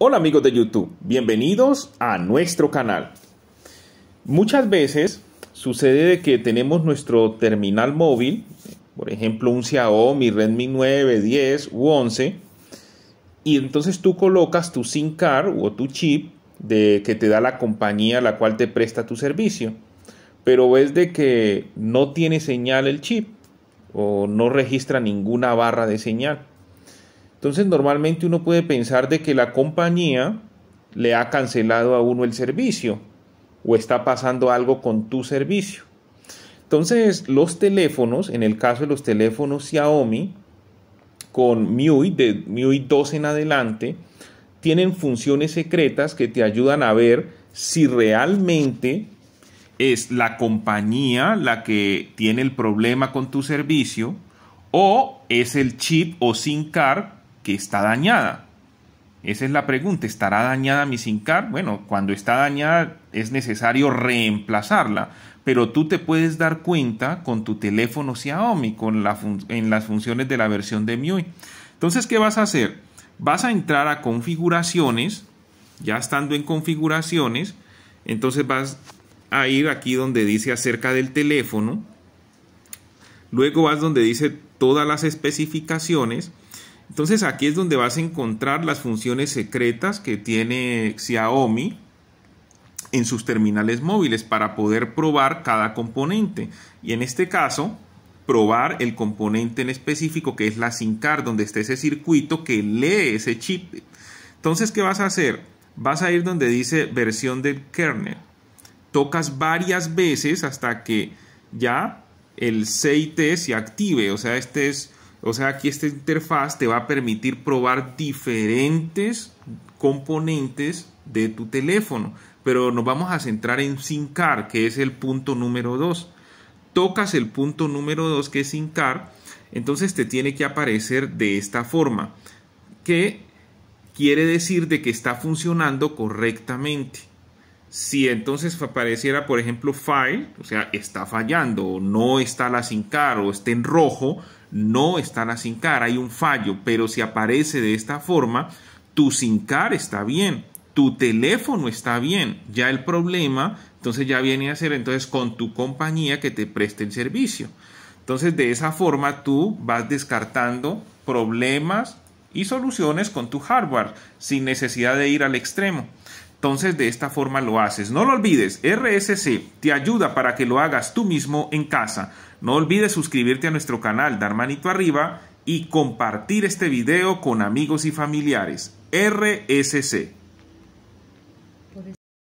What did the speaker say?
Hola amigos de YouTube, bienvenidos a nuestro canal. Muchas veces sucede de que tenemos nuestro terminal móvil, por ejemplo un Xiaomi, Redmi 9, 10 u 11, y entonces tú colocas tu SIM card o tu chip de, que te da la compañía a la cual te presta tu servicio, pero ves de que no tiene señal el chip o no registra ninguna barra de señal. Entonces normalmente uno puede pensar de que la compañía le ha cancelado a uno el servicio o está pasando algo con tu servicio. Entonces los teléfonos, en el caso de los teléfonos Xiaomi, con MIUI, de MIUI 2 en adelante, tienen funciones secretas que te ayudan a ver si realmente es la compañía la que tiene el problema con tu servicio o es el chip o SIM card está dañada. Esa es la pregunta, ¿estará dañada mi SINCAR? Bueno, cuando está dañada es necesario reemplazarla, pero tú te puedes dar cuenta con tu teléfono Xiaomi, con la en las funciones de la versión de MIUI. Entonces, ¿qué vas a hacer? Vas a entrar a configuraciones, ya estando en configuraciones, entonces vas a ir aquí donde dice acerca del teléfono, luego vas donde dice todas las especificaciones, entonces aquí es donde vas a encontrar las funciones secretas que tiene Xiaomi en sus terminales móviles para poder probar cada componente. Y en este caso, probar el componente en específico que es la SIM card, donde está ese circuito que lee ese chip. Entonces, ¿qué vas a hacer? Vas a ir donde dice versión del kernel. Tocas varias veces hasta que ya el CIT se active. O sea, este es o sea, aquí esta interfaz te va a permitir probar diferentes componentes de tu teléfono. Pero nos vamos a centrar en SINCAR, que es el punto número 2. Tocas el punto número 2, que es SINCAR, entonces te tiene que aparecer de esta forma, que quiere decir de que está funcionando correctamente si entonces apareciera, por ejemplo, file, o sea, está fallando, o no está la sincar, o está en rojo, no está la sincar, hay un fallo, pero si aparece de esta forma, tu sincar está bien, tu teléfono está bien, ya el problema, entonces ya viene a ser entonces con tu compañía que te preste el servicio. Entonces, de esa forma tú vas descartando problemas y soluciones con tu hardware sin necesidad de ir al extremo. Entonces de esta forma lo haces. No lo olvides, RSC te ayuda para que lo hagas tú mismo en casa. No olvides suscribirte a nuestro canal, dar manito arriba y compartir este video con amigos y familiares. RSC.